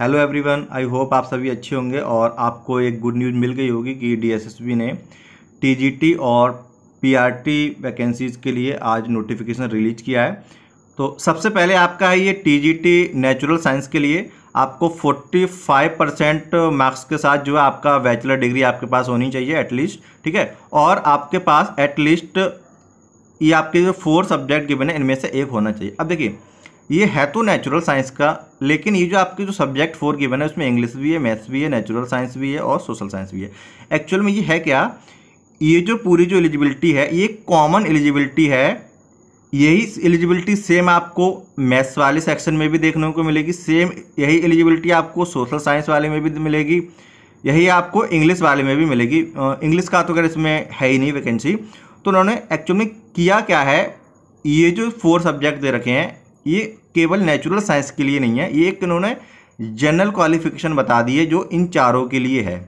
hello everyone I hope आप सभी अच्छे होंगे और आपको एक गुड न्यूज़ मिल गई होगी कि डीएसएसबी ने टीजीटी और पीआरटी वैकेंसीज़ के लिए आज नोटिफिकेशन रिलीज किया है तो सबसे पहले आपका है ये टीजीटी नेचुरल साइंस के लिए आपको 45 परसेंट मार्क्स के साथ जो है आपका बैचलर डिग्री आपके पास होनी चाहिए एटलीस्ट ठीक है और आपके पास एटलीस्ट ये आपके जो फोर सब्जेक्ट गिवन है इनमें से एक होना चाहिए अब देखिए ये है तो नेचुरल साइंस का लेकिन ये जो आपके जो सब्जेक्ट फोर गिवन है उसमें इंग्लिश भी है मैथ्स भी है नेचुरल साइंस भी है और सोशल साइंस भी है एक्चुअल में ये है क्या ये जो पूरी जो एलिजिबिलिटी है ये कॉमन एलिजिबिलिटी है यही एलिजिबिलिटी सेम आपको मैथ्स वाले सेक्शन में भी देखने को मिलेगी सेम यही एलिजिबिलिटी आपको सोशल साइंस वाले में भी मिलेगी यही आपको इंग्लिश वाले में भी मिलेगी इंग्लिश का तो अगर इसमें है ही नहीं वैकेंसी तो उन्होंने एक्चुअली किया क्या है ये जो फोर सब्जेक्ट दे रखे हैं ये केवल नेचुरल साइंस के लिए नहीं है ये एक इन्होंने जनरल क्वालिफिकेशन बता दी है जो इन चारों के लिए है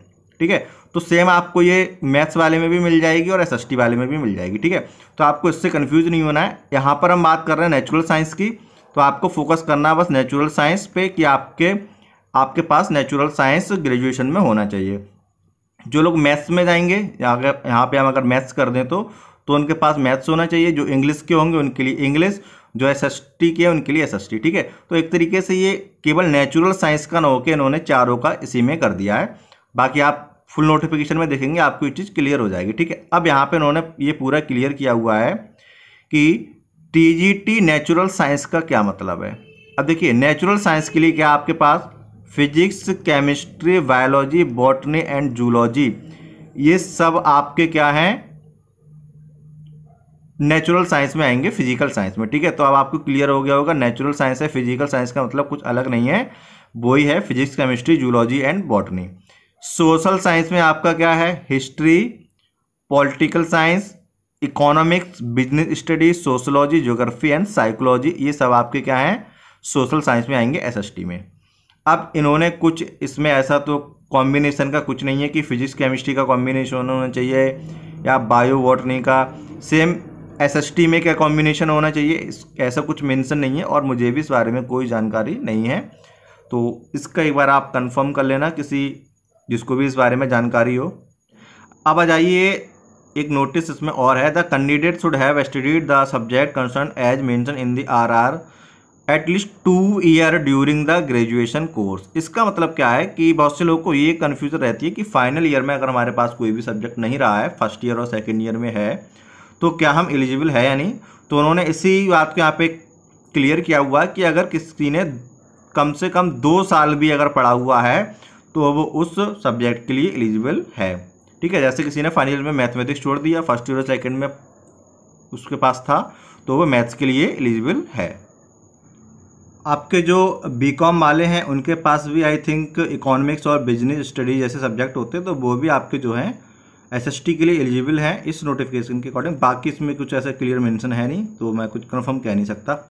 ठीक है तो सेम आपको ये मैथ्स वाले में भी मिल जाएगी और एसएसटी वाले में भी मिल जाएगी ठीक है तो आपको इससे कन्फ्यूज नहीं होना है यहाँ पर हम बात कर रहे हैं नेचुरल साइंस की तो आपको फोकस करना है बस नेचुरल साइंस पे कि आपके आपके पास नेचुरल साइंस ग्रेजुएशन में होना चाहिए जो लोग मैथ्स में जाएंगे अगर यहाँ पर हम अगर मैथ्स कर दें तो तो उनके पास मैथ्स होना चाहिए जो इंग्लिश के होंगे उनके लिए इंग्लिश जो एस एस टी के उनके लिए एस एस टी ठीक है तो एक तरीके से ये केवल नेचुरल साइंस का ना होकर इन्होंने चारों का इसी में कर दिया है बाकी आप फुल नोटिफिकेशन में देखेंगे आपको ये चीज़ क्लियर हो जाएगी ठीक है अब यहाँ पे इन्होंने ये पूरा क्लियर किया हुआ है कि टी नेचुरल साइंस का क्या मतलब है अब देखिए नेचुरल साइंस के लिए क्या आपके पास physics chemistry biology botany and zoology ये सब आपके क्या हैं नेचुरल साइंस में आएंगे फिजिकल साइंस में ठीक है तो अब आपको क्लियर हो गया होगा नेचुरल साइंस है फिजिकल साइंस का मतलब कुछ अलग नहीं है वो ही है physics chemistry zoology and botany social science में आपका क्या है history political science economics business studies sociology geography and psychology ये सब आपके क्या हैं सोशल साइंस में आएंगे एसएसटी में अब इन्होंने कुछ इसमें ऐसा तो कॉम्बिनेशन का कुछ नहीं है कि फिजिक्स केमिस्ट्री का कॉम्बिनेशन होना चाहिए या बायो बॉटनी का सेम एस में क्या कॉम्बिनेशन होना चाहिए ऐसा कुछ मेंशन नहीं है और मुझे भी इस बारे में कोई जानकारी नहीं है तो इसका एक बार आप कंफर्म कर लेना किसी जिसको भी इस बारे में जानकारी हो अब आ जाइए एक नोटिस इसमें और है the candidate should have studied the subject concern as mention in the R R at least two year during the graduation course इसका मतलब क्या है कि बहुत से लोगों को ये कन्फ्यूज़न रहती है कि फाइनल ईयर में अगर हमारे पास कोई भी सब्जेक्ट नहीं रहा है फर्स्ट ईयर और सेकेंड ईयर में है तो क्या हम एलिजिबल है या नहीं तो उन्होंने इसी बात को यहाँ पे क्लियर किया हुआ कि अगर किसी ने कम से कम दो साल भी अगर पढ़ा हुआ है तो वो उस सब्जेक्ट के लिए एलिजिबल है ठीक है जैसे किसी ने फाइनल में मैथमेटिक्स छोड़ दिया फर्स्ट ईयर और सेकेंड में उसके पास था तो वो मैथ्स के लिए एलिजिबल है आपके जो बी कॉम वाले हैं उनके पास भी आई थिंक इकोनॉमिक्स और बिजनेस स्टडी जैसे सब्जेक्ट होते हैं तो वो भी आपके जो हैं एस के लिए एलिजिबल है इस नोटिफिकेशन के अकॉर्डिंग बाकी इसमें कुछ ऐसा क्लियर मेंशन है नहीं तो मैं कुछ कंफर्म कह नहीं सकता